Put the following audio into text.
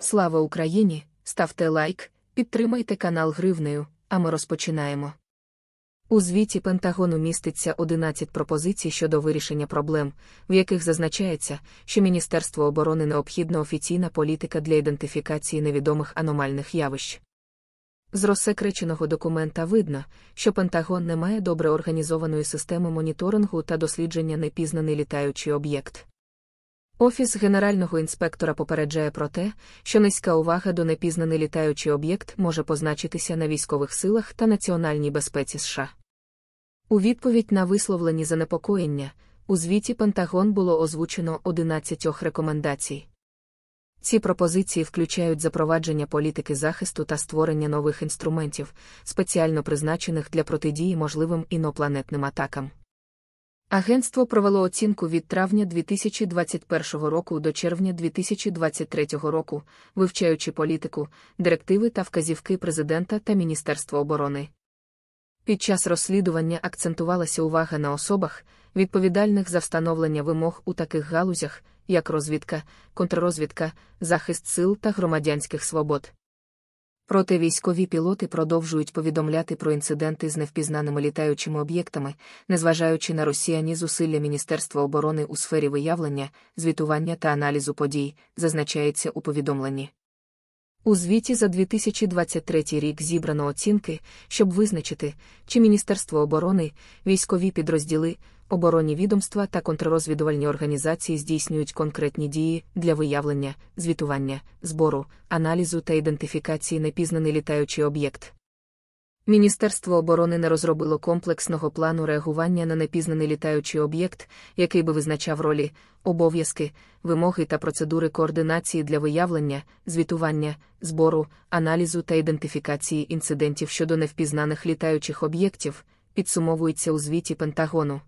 Слава Україні! Ставте лайк, підтримайте канал гривнею, а ми розпочинаємо. У звіті Пентагону міститься 11 пропозицій щодо вирішення проблем, в яких зазначається, що Міністерству оборони необхідна офіційна політика для ідентифікації невідомих аномальних явищ. З розсекреченого документа видно, що Пентагон не має добре організованої системи моніторингу та дослідження непізнаний літаючий об'єкт. Офіс генерального інспектора попереджає про те, що низька увага до непізнаний літаючий об'єкт може позначитися на військових силах та національній безпеці США. У відповідь на висловлені занепокоєння, у звіті Пентагон було озвучено 11 рекомендацій. Ці пропозиції включають запровадження політики захисту та створення нових інструментів, спеціально призначених для протидії можливим інопланетним атакам. Агентство провело оцінку від травня 2021 року до червня 2023 року, вивчаючи політику, директиви та вказівки президента та Міністерства оборони. Під час розслідування акцентувалася увага на особах, відповідальних за встановлення вимог у таких галузях, як розвідка, контррозвідка, захист сил та громадянських свобод. Проте військові пілоти продовжують повідомляти про інциденти з невпізнаними літаючими об'єктами, незважаючи на росіяні зусилля Міністерства оборони у сфері виявлення, звітування та аналізу подій, зазначається у повідомленні. У звіті за 2023 рік зібрано оцінки, щоб визначити, чи Міністерство оборони, військові підрозділи оборонні відомства та контррозвідувальні організації здійснюють конкретні дії для виявлення, звітування, збору, аналізу та ідентифікації непізнаний літаючий об'єкт. Міністерство оборони не розробило комплексного плану реагування на непізнаний літаючий об'єкт, який би визначав ролі, обов'язки, вимоги та процедури координації для виявлення, звітування, збору, аналізу та ідентифікації інцидентів щодо невпізнаних літаючих об'єктів, підсумовується у звіті Пентагону.